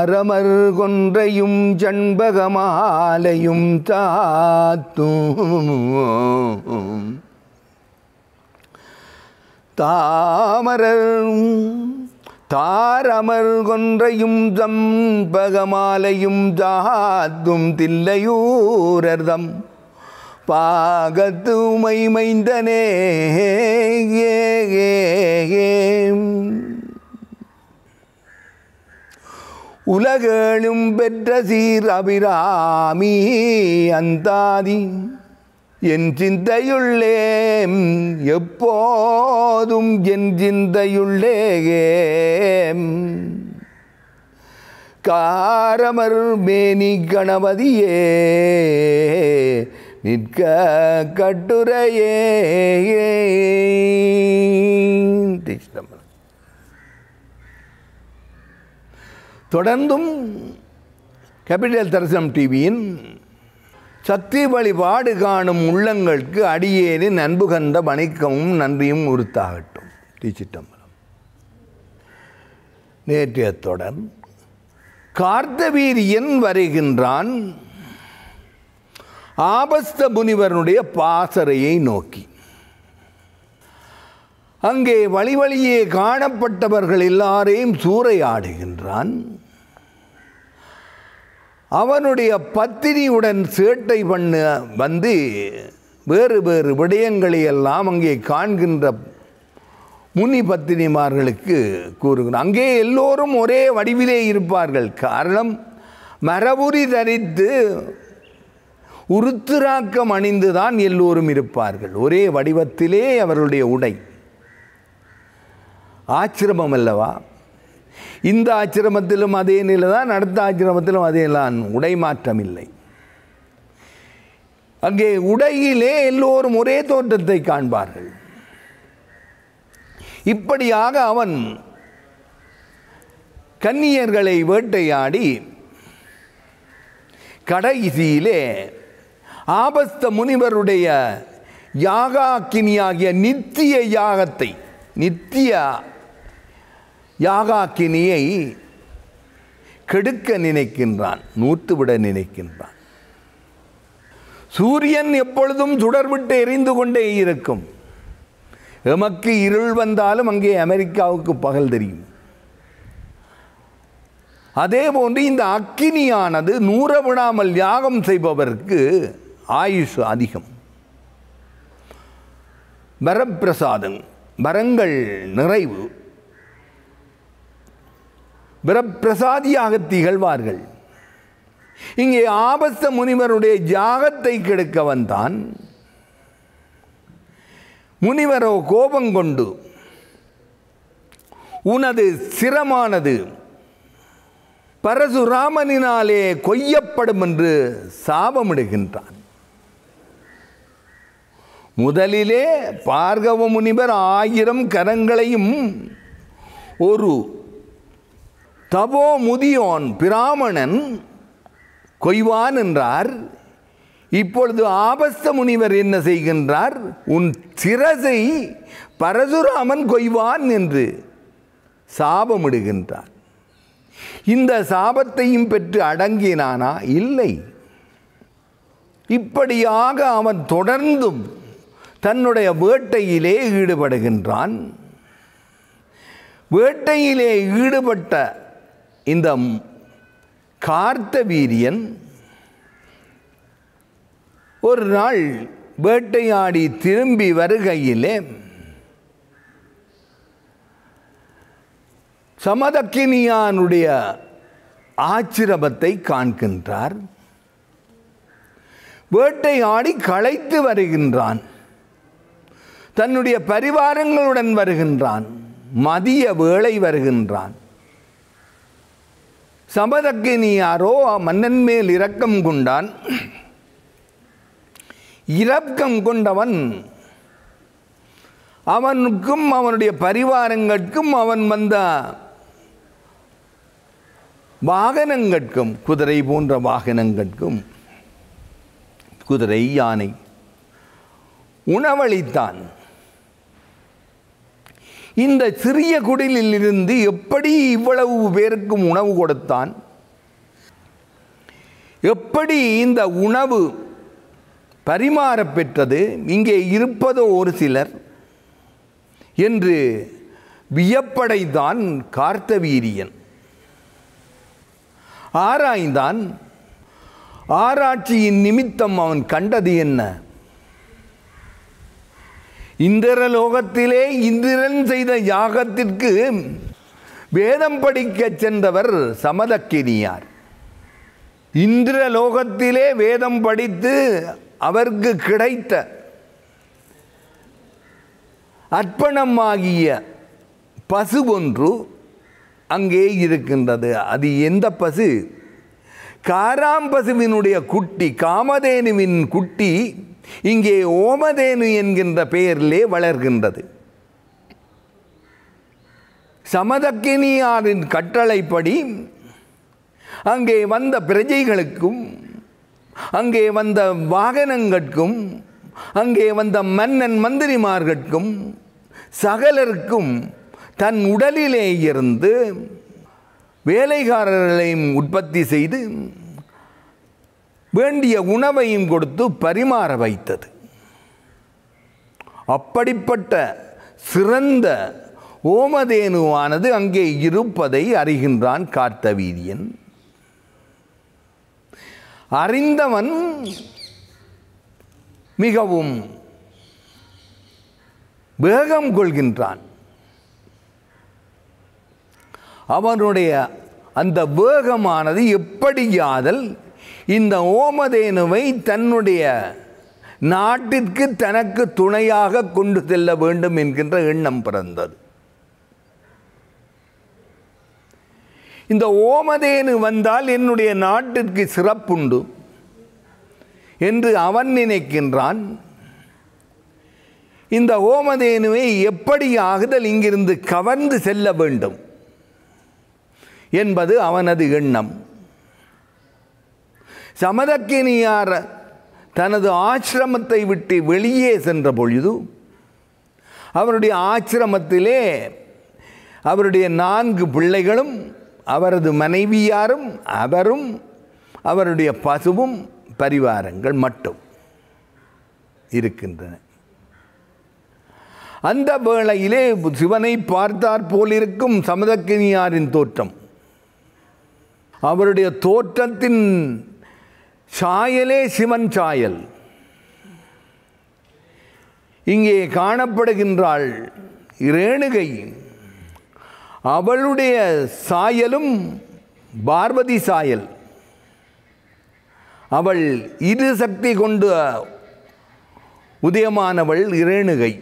அறமர் கொன்றையும் ஜண்பகமாலையும் தாத்தும் தாமரர் தாரமர் கொன்றையும் ஜம்பகமாலையும் தாத்தும் தில்லையூரர்தம் பாகத்து உமை மைந்தனே ஏ ஏ ஏ உலகேழும் பெற்ற சீர் அபிராமி அந்தாதி என் சிந்தையுள்ளே எப்போதும் என் சிந்தையுள்ளே காரமர் மேனி கணபதியே நிற்க கட்டுரையே திஷ்டம் தொடர்ந்தும் கேபிட்டல் தரிசனம் டிவியின் சக்தி வழிபாடு காணும் உள்ளங்களுக்கு அடியேனின் அன்பு கந்த வணக்கமும் நன்றியும் உறுத்தாகட்டும் டிச்சிட்டம்பரம் நேற்றைய தொடர் கார்த்தவீரியன் வருகின்றான் ஆபஸ்த முனிவருடைய பாசறையை நோக்கி அங்கே வழி வழியே காணப்பட்டவர்கள் எல்லாரையும் சூறையாடுகின்றான் அவனுடைய பத்தினியுடன் சேட்டை பண்ண வந்து வேறு வேறு விடயங்களை எல்லாம் அங்கே காண்கின்ற முனி பத்தினிமார்களுக்கு கூறுகிறோம் அங்கே எல்லோரும் ஒரே வடிவிலே இருப்பார்கள் காரணம் மரபுரி தரித்து உருத்துராக்கம் அணிந்துதான் எல்லோரும் இருப்பார்கள் ஒரே வடிவத்திலே அவருடைய உடை ஆச்சிரமம் அல்லவா இந்த ஆச்சிரமத்திலும் அதே நிலை தான் அடுத்த ஆச்சிரமத்திலும் அதே தான் உடை மாற்றம் இல்லை அங்கே உடையிலே எல்லோரும் ஒரே தோற்றத்தை காண்பார்கள் இப்படியாக அவன் கன்னியர்களை வேட்டையாடி கடைசியிலே ஆபஸ்த முனிவருடைய யாகாக்கினியாகிய நித்திய யாகத்தை நித்திய யாகாக்கினியை கெடுக்க நினைக்கின்றான் நூற்றுவிட நினைக்கின்றான் சூரியன் எப்பொழுதும் சுடர்விட்டு எரிந்து கொண்டே இருக்கும் எமக்கு இருள் வந்தாலும் அங்கே அமெரிக்காவுக்கு பகல் தெரியும் அதே போன்று இந்த அக்கினியானது நூற விடாமல் யாகம் செய்பவருக்கு ஆயுஷ் அதிகம் வரப்பிரசாதம் வரங்கள் நிறைவு பிரபிரசாதியாக திகழ்வார்கள் இங்கே ஆபஸ்த முனிவருடைய ஜாகத்தை கெடுக்க வந்தான் முனிவரோ கோபம் கொண்டு உனது சிரமானது பரசுராமனினாலே கொய்யப்படும் என்று சாபமிடுகின்றான் முதலிலே பார்கவ முனிவர் ஆயிரம் கரங்களையும் ஒரு தபோ முதியோன் பிராமணன் கொய்வான் என்றார் இப்பொழுது ஆபஸ்த முனிவர் என்ன செய்கின்றார் உன் சிரசை பரசுராமன் கொய்வான் என்று சாபமிடுகின்றார் இந்த சாபத்தையும் பெற்று அடங்கினானா இல்லை இப்படியாக அவன் தொடர்ந்தும் தன்னுடைய வேட்டையிலே ஈடுபடுகின்றான் வேட்டையிலே ஈடுபட்ட இந்த கார்த்த வீரியன் ஒரு நாள் வேட்டையாடி திரும்பி வருகையிலே சமதக்கினியானுடைய ஆச்சிரமத்தை காண்கின்றார் வேட்டையாடி களைத்து வருகின்றான் தன்னுடைய பரிவாரங்களுடன் வருகின்றான் மதிய வேளை வருகின்றான் சபதக்கினியாரோ மன்னன் மேல் இரக்கம் கொண்டான் இரக்கம் கொண்டவன் அவனுக்கும் அவனுடைய பரிவாரங்களுக்கும் அவன் வந்த வாகனங்களுக்கும் குதிரை போன்ற வாகனங்களுக்கும் குதிரை யானை உணவளித்தான் இந்த சிறிய குடிலில் இருந்து எப்படி இவ்வளவு பேருக்கும் உணவு கொடுத்தான் எப்படி இந்த உணவு பரிமாறப்பெற்றது இங்கே இருப்பதோ ஒரு சிலர் என்று வியப்படைதான் கார்த்தவீரியன் ஆராய்ந்தான் ஆராய்ச்சியின் நிமித்தம் அவன் கண்டது என்ன இந்திரலோகத்திலே இந்திரன் செய்த யாகத்திற்கு வேதம் படிக்க சென்றவர் சமதக்கினியார் இந்திரலோகத்திலே வேதம் படித்து அவருக்கு கிடைத்த அர்ப்பணமாகிய பசு ஒன்று அங்கே இருக்கின்றது அது எந்த பசு காராம்பசுவினுடைய குட்டி காமதேனுவின் குட்டி இங்கே ஓமதேனு என்கின்ற பெயரிலே வளர்கின்றது சமதக்கினியாரின் கட்டளைப்படி அங்கே வந்த பிரஜைகளுக்கும் அங்கே வந்த வாகனங்களுக்கும் அங்கே வந்த மன்னன் மந்திரிமார்களுக்கும் சகலருக்கும் தன் உடலிலே இருந்து வேலைக்காரர்களையும் உற்பத்தி செய்து வேண்டிய உணவையும் கொடுத்து பரிமாற வைத்தது அப்படிப்பட்ட சிறந்த ஓமதேனுவானது அங்கே இருப்பதை அறிகின்றான் கார்த்தவீரியன் அறிந்தவன் மிகவும் வேகம் கொள்கின்றான் அவனுடைய அந்த வேகமானது எப்படி இந்த ஓமதேனுவை தன்னுடைய நாட்டிற்கு தனக்கு துணையாக கொண்டு செல்ல வேண்டும் என்கின்ற எண்ணம் பிறந்தது இந்த ஓமதேனு வந்தால் என்னுடைய நாட்டிற்கு சிறப்புண்டு என்று அவன் நினைக்கின்றான் இந்த ஓமதேனுவை எப்படி ஆகுதல் இங்கிருந்து கவர்ந்து செல்ல வேண்டும் என்பது அவனது எண்ணம் சமதக்கினியார் தனது ஆசிரமத்தை விட்டு வெளியே சென்ற பொழுது அவருடைய ஆசிரமத்திலே அவருடைய நான்கு பிள்ளைகளும் அவரது மனைவியாரும் அவரும் அவருடைய பசுவும் பரிவாரங்கள் மட்டும் இருக்கின்றன அந்த வேளையிலே சிவனை பார்த்தாற் போலிருக்கும் சமதக்கினியாரின் தோற்றம் அவருடைய தோற்றத்தின் சாயலே சிவன் சாயல் இங்கே காணப்படுகின்றாள் ரேணுகை அவளுடைய சாயலும் பார்வதி சாயல் அவள் இரு சக்தி கொண்டு உதயமானவள் இரேணுகை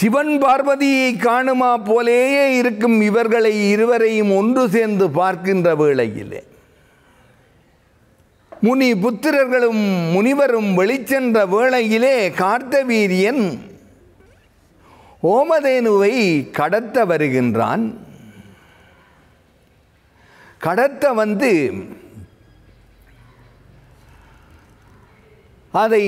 சிவன் பார்வதியை காணுமா போலேயே இருக்கும் இவர்களை இருவரையும் ஒன்று சேர்ந்து பார்க்கின்ற வேளையிலே முனி புத்திரர்களும் முனிவரும் வெளிச்சென்ற வேளையிலே கார்த்தவீரியன் ஓமதேனுவை கடத்த வருகின்றான் கடத்த வந்து அதை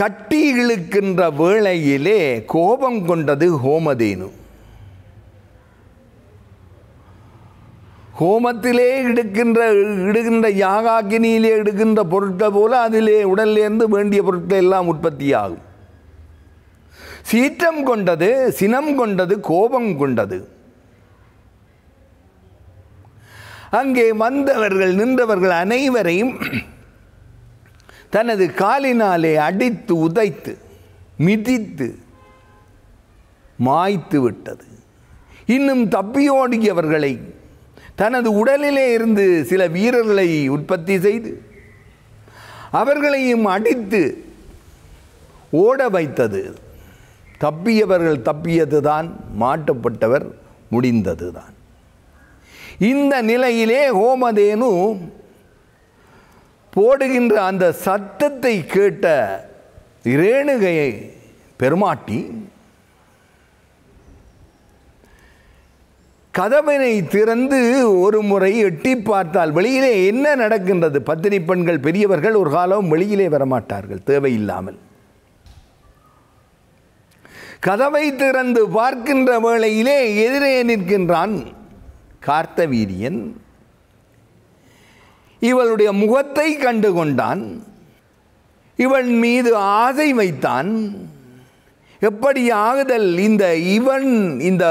கட்டி இழுக்கின்ற வேளையிலே கோபம் கொண்டது ஹோமதேனு ஹோமத்திலே எடுக்கின்ற இடுகின்ற யாகாக்கினியிலே எடுக்கின்ற பொருட்கள் போல அதிலே உடல்லேருந்து வேண்டிய பொருட்கள் எல்லாம் உற்பத்தியாகும் சீற்றம் கொண்டது சினம் கொண்டது கோபம் கொண்டது அங்கே வந்தவர்கள் நின்றவர்கள் அனைவரையும் தனது காலினாலே அடித்து உதைத்து மிதித்து மாய்த்து விட்டது இன்னும் தப்பியோடியவர்களை தனது உடலிலே இருந்து சில வீரர்களை உற்பத்தி செய்து அவர்களையும் அடித்து ஓட வைத்தது தப்பியவர்கள் தப்பியது தான் மாட்டப்பட்டவர் முடிந்தது தான் இந்த நிலையிலே ஹோமதேனு போடுகின்ற அந்த சத்தத்தை கேட்ட ரேணுகையை பெருமாட்டி கதவினை திறந்து ஒரு முறை எட்டி பார்த்தால் வெளியிலே என்ன நடக்கின்றது பத்தினி பெண்கள் பெரியவர்கள் ஒரு காலம் வெளியிலே வரமாட்டார்கள் தேவையில்லாமல் கதவை திறந்து பார்க்கின்ற வேளையிலே எதிரே நிற்கின்றான் கார்த்தவீரியன் இவளுடைய முகத்தை கண்டு கொண்டான் இவன் மீது ஆசை வைத்தான் எப்படி ஆகுதல் இந்த இவன் இந்த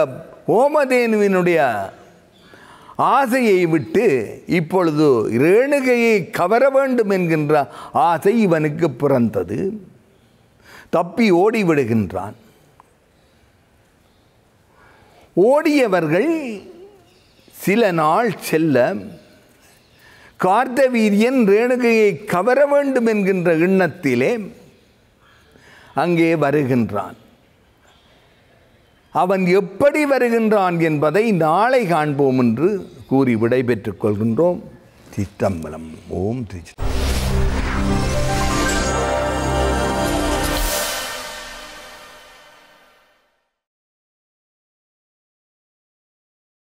ஓமதேனுவினுடைய ஆசையை விட்டு இப்பொழுது ரேணுகையை கவர வேண்டும் என்கின்ற ஆசை இவனுக்கு பிறந்தது தப்பி ஓடிவிடுகின்றான் ஓடியவர்கள் சில நாள் செல்ல கார்த்தவீரியன் ரேணுகையை கவர வேண்டும் என்கின்ற எண்ணத்திலே அங்கே வருகின்றான் அவன் எப்படி வருகின்றான் என்பதை நாளை காண்போம் என்று கூறி விடைபெற்றுக் கொள்கின்றோம் சித்தம்பலம் ஓம் திருச்சி